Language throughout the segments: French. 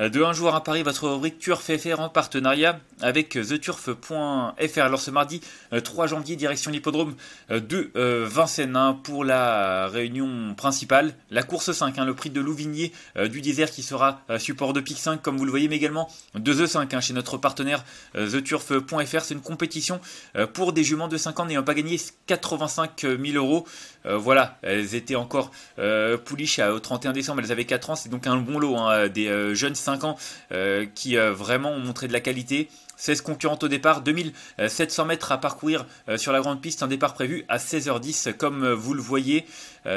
euh, de un joueur à Paris, votre rubrique Turf FR en partenariat avec euh, theturf.fr. Alors ce mardi 3 euh, janvier, direction l'hippodrome de Vincennes hein, pour la réunion principale. La course 5, hein, le prix de Louvigné du désert qui sera support de PIC 5, comme vous le voyez, mais également de The 5 hein, chez notre partenaire theturf.fr. C'est une compétition pour des juments de 5 ans n'ayant pas gagné 85 000 euros. Voilà, elles étaient encore pouliches au 31 décembre, elles avaient 4 ans. C'est donc un bon lot des jeunes 5 ans euh, qui euh, vraiment ont montré de la qualité. 16 concurrentes au départ, 2700 mètres à parcourir euh, sur la grande piste, un départ prévu à 16h10 comme vous le voyez.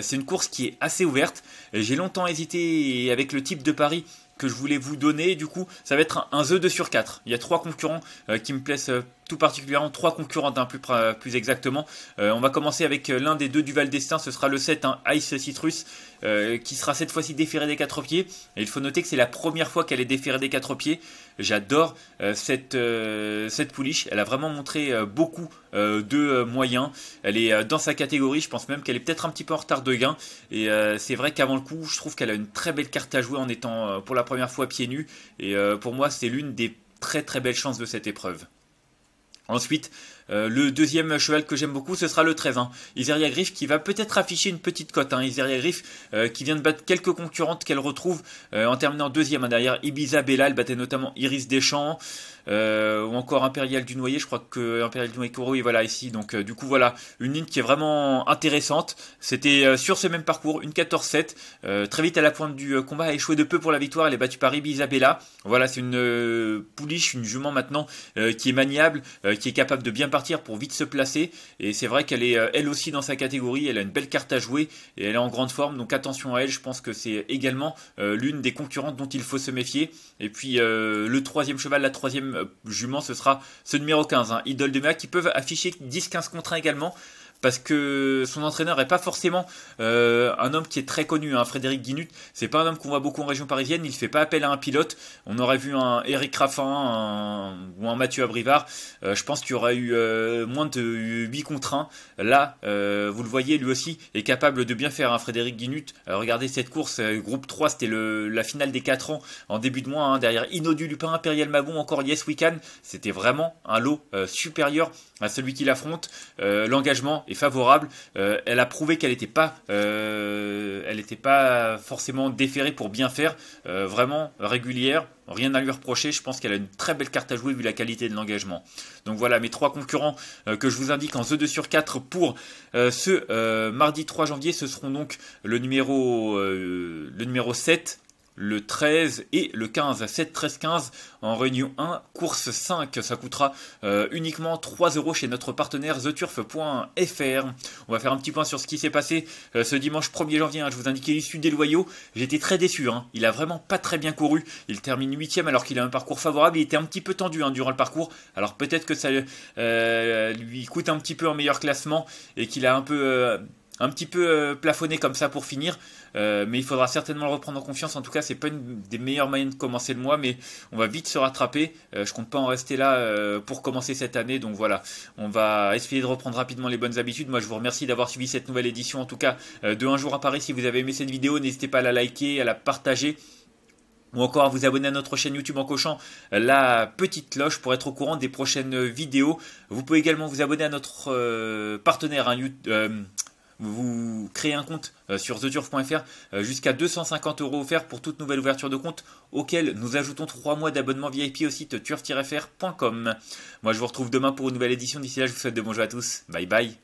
C'est une course qui est assez ouverte. J'ai longtemps hésité avec le type de pari que je voulais vous donner. Du coup, ça va être un, The 2 sur 4. Il y a trois concurrents euh, qui me plaisent euh, tout particulièrement, trois concurrentes hein, plus, plus, exactement. Euh, on va commencer avec l'un des deux du Val d'Estaing, ce sera le 7, un hein, Ice Citrus, qui sera cette fois-ci déféré des quatre pieds. Et il faut noter que c'est la première fois qu'elle est déférée des quatre pieds. J'adore cette, cette pouliche, elle a vraiment montré beaucoup de moyens. Elle est dans sa catégorie, je pense même qu'elle est peut-être un petit peu en retard de gain. Et c'est vrai qu'avant le coup, je trouve qu'elle a une très belle carte à jouer en étant pour la première fois pieds nus, et euh, pour moi c'est l'une des très très belles chances de cette épreuve. Ensuite, euh, le deuxième cheval que j'aime beaucoup, ce sera le 13. Hein. Iseria Griff qui va peut-être afficher une petite cote. Hein. Iseria Griff euh, qui vient de battre quelques concurrentes qu'elle retrouve euh, en terminant deuxième. Hein, derrière Ibiza Bella, elle battait notamment Iris Deschamps ou encore Impérial du Noyer. Je crois que Impérial du Noyer, oui, voilà ici. Donc du coup, voilà une ligne qui est vraiment intéressante. C'était sur ce même parcours, une 14-7. très vite à la pointe du combat, a échoué de peu pour la victoire. Elle est battue par Ibiza Bella. Voilà, c'est une pouliche, une jument maintenant qui est maniable, qui est capable de bien pour vite se placer. Et c'est vrai qu'elle est euh, elle aussi dans sa catégorie, elle a une belle carte à jouer et elle est en grande forme. Donc attention à elle, je pense que c'est également euh, l'une des concurrentes dont il faut se méfier. Et puis euh, le troisième cheval, la troisième jument, ce sera ce numéro 15, hein, Idole de Méa, qui peuvent afficher 10-15 contre 1 également parce que son entraîneur n'est pas forcément euh, un homme qui est très connu. Hein. Frédéric Guinut, c'est pas un homme qu'on voit beaucoup en région parisienne. Il fait pas appel à un pilote. On aurait vu un Eric Raffin ou un Mathieu Abrivard. Euh, je pense qu'il y aurait eu euh, moins de 8 contre 1. Là, vous le voyez, lui aussi est capable de bien faire. Hein, Frédéric Guinut, regardez cette course. groupe 3, c'était la finale des 4 ans en début de mois. Hein, derrière Inodul Lupin, Imperial Magon, encore Yes Weekend. C'était vraiment un lot supérieur à celui qu'il affronte. L'engagement favorable. Euh, elle a prouvé qu'elle n'était pas, euh, elle était pas forcément déférée pour bien faire. Euh, vraiment régulière, rien à lui reprocher. Je pense qu'elle a une très belle carte à jouer vu la qualité de l'engagement. Donc voilà mes trois concurrents que je vous indique en The 2 sur 4 pour ce mardi 3 janvier. Ce seront donc le numéro, le numéro 7 le 13 et le 15 7, 13, 15 en réunion 1, course 5. Ça coûtera euh, uniquement 3 euros chez notre partenaire theturf.fr. On va faire un petit point sur ce qui s'est passé euh, ce dimanche 1er janvier. Hein, je vous indiquais l'issue des loyaux. J'étais très déçu. Hein. Il a vraiment pas très bien couru. Il termine 8 alors qu'il a un parcours favorable. Il était un petit peu tendu hein, durant le parcours. Alors peut-être que ça euh, lui coûte un petit peu un meilleur classement et qu'il a un peu un petit peu euh, plafonné comme ça pour finir, euh, mais il faudra certainement le reprendre en confiance. En tout cas, c'est pas une des meilleures moyens de commencer le mois, mais on va vite se rattraper. Euh, je compte pas en rester là pour commencer cette année, donc voilà, on va essayer de reprendre rapidement les bonnes habitudes. Moi, je vous remercie d'avoir suivi cette nouvelle édition, en tout cas de un jour à Paris. Si vous avez aimé cette vidéo, n'hésitez pas à la liker, à la partager ou encore à vous abonner à notre chaîne YouTube en cochant la petite cloche pour être au courant des prochaines vidéos. Vous pouvez également vous abonner à notre partenaire hein, YouTube, vous créez un compte euh, sur theturf.fr euh, jusqu'à 250 euros offerts pour toute nouvelle ouverture de compte auquel nous ajoutons 3 mois d'abonnement VIP au site turf-fr.com. Moi je vous retrouve demain pour une nouvelle édition. D'ici là, je vous souhaite de bons à tous. Bye bye.